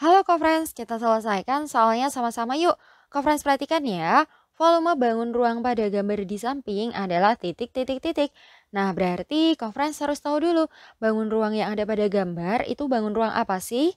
Halo Kofrens, kita selesaikan soalnya sama-sama yuk. Kofrens perhatikan ya, volume bangun ruang pada gambar di samping adalah titik-titik-titik. Nah, berarti Kofrens harus tahu dulu, bangun ruang yang ada pada gambar itu bangun ruang apa sih?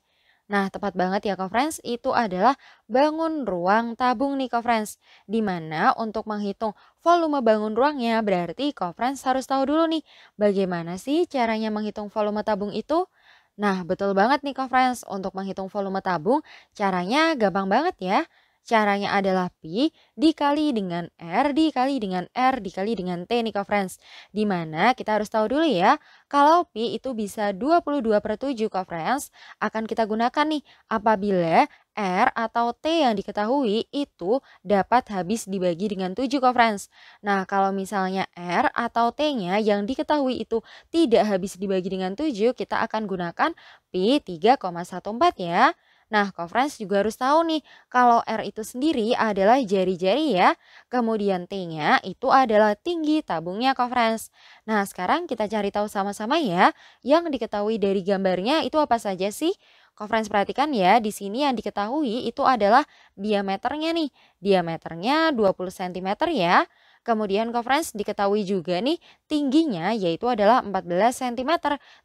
Nah, tepat banget ya Kofrens, itu adalah bangun ruang tabung nih Kofrens. Dimana untuk menghitung volume bangun ruangnya berarti Kofrens harus tahu dulu nih bagaimana sih caranya menghitung volume tabung itu. Nah, betul banget nih Kak Friends, untuk menghitung volume tabung, caranya gampang banget ya. Caranya adalah pi dikali dengan R dikali dengan R dikali dengan T nih Kak Friends. Dimana kita harus tahu dulu ya, kalau pi itu bisa 22 per 7 Kak Friends, akan kita gunakan nih apabila R atau T yang diketahui itu dapat habis dibagi dengan 7 kok friends. Nah kalau misalnya R atau T-nya yang diketahui itu tidak habis dibagi dengan 7 kita akan gunakan P 3,14 ya. Nah, friends juga harus tahu nih, kalau R itu sendiri adalah jari-jari ya. Kemudian T-nya itu adalah tinggi tabungnya friends. Nah, sekarang kita cari tahu sama-sama ya, yang diketahui dari gambarnya itu apa saja sih? Kalau perhatikan ya, di sini yang diketahui itu adalah diameternya nih. Diameternya 20 cm ya. Kemudian conference diketahui juga nih tingginya yaitu adalah 14 cm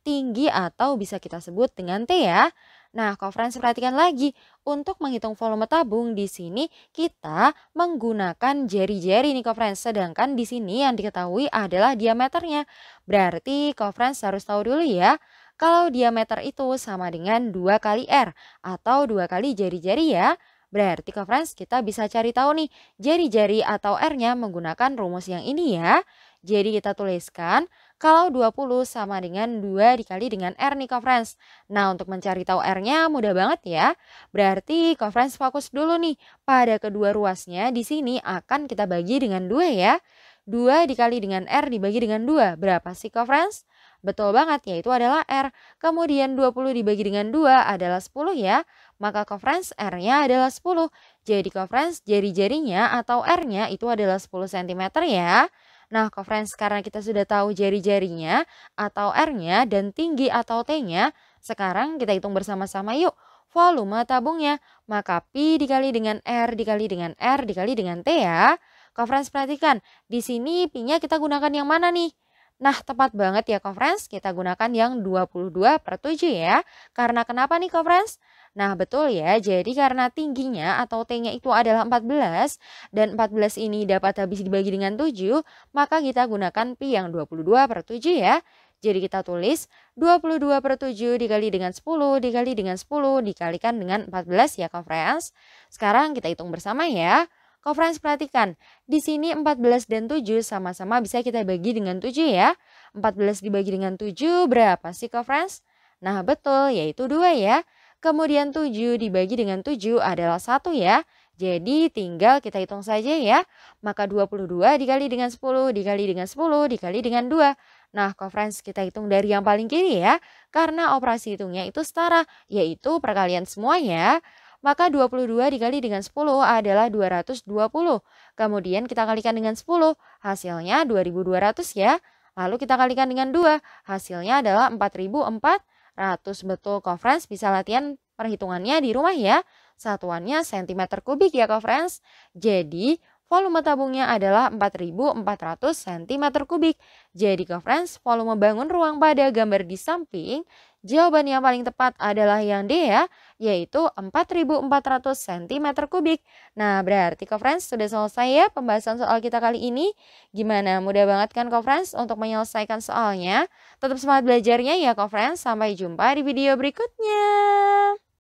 tinggi atau bisa kita sebut dengan T ya. Nah, conference perhatikan lagi untuk menghitung volume tabung di sini kita menggunakan jari-jari nih conference sedangkan di sini yang diketahui adalah diameternya. Berarti conference harus tahu dulu ya kalau diameter itu sama dengan 2 kali R atau 2 kali jari-jari ya. Berarti ke friends kita bisa cari tahu nih jari-jari atau R-nya menggunakan rumus yang ini ya. Jadi kita tuliskan kalau 20 sama dengan 2 dikali dengan R nih conference. Nah untuk mencari tahu R-nya mudah banget ya. Berarti conference fokus dulu nih pada kedua ruasnya di sini akan kita bagi dengan 2 ya. 2 dikali dengan R dibagi dengan 2 berapa sih conference? Betul banget, yaitu adalah R. Kemudian 20 dibagi dengan 2 adalah 10 ya. Maka conference R-nya adalah 10. Jadi conference jari-jarinya atau R-nya itu adalah 10 cm ya. Nah, conference karena kita sudah tahu jari-jarinya atau R-nya dan tinggi atau T-nya, sekarang kita hitung bersama-sama yuk volume tabungnya. Maka P dikali dengan R dikali dengan R dikali dengan T ya. Conference perhatikan, di sini P-nya kita gunakan yang mana nih? Nah, tepat banget ya conference, kita gunakan yang 22 per 7 ya. Karena kenapa nih conference? Nah, betul ya. Jadi karena tingginya atau T-nya itu adalah 14 dan 14 ini dapat habis dibagi dengan 7, maka kita gunakan pi yang 22 per 7 ya. Jadi kita tulis 22 per 7 dikali dengan 10 dikali dengan 10 dikalikan dengan 14 ya conference. Sekarang kita hitung bersama ya. Kalau friends perhatikan, di sini 14 dan 7 sama-sama bisa kita bagi dengan 7 ya. 14 dibagi dengan 7 berapa sih Kak friends? Nah betul, yaitu 2 ya. Kemudian 7 dibagi dengan 7 adalah 1 ya. Jadi tinggal kita hitung saja ya. Maka 22 dikali dengan 10, dikali dengan 10, dikali dengan 2. Nah, friends kita hitung dari yang paling kiri ya. Karena operasi hitungnya itu setara, yaitu perkalian semua ya maka 22 dikali dengan 10 adalah 220. Kemudian kita kalikan dengan 10, hasilnya 2200 ya. Lalu kita kalikan dengan 2, hasilnya adalah 4400. Betul, conference bisa latihan perhitungannya di rumah ya. Satuannya cm kubik ya, conference. Jadi, volume tabungnya adalah 4400 cm kubik. Jadi ke friends, volume bangun ruang pada gambar di samping, jawaban yang paling tepat adalah yang D ya, yaitu 4400 cm kubik. Nah, berarti ke friends sudah selesai ya pembahasan soal kita kali ini. Gimana? Mudah banget kan ke friends untuk menyelesaikan soalnya? Tetap semangat belajarnya ya ke friends. Sampai jumpa di video berikutnya.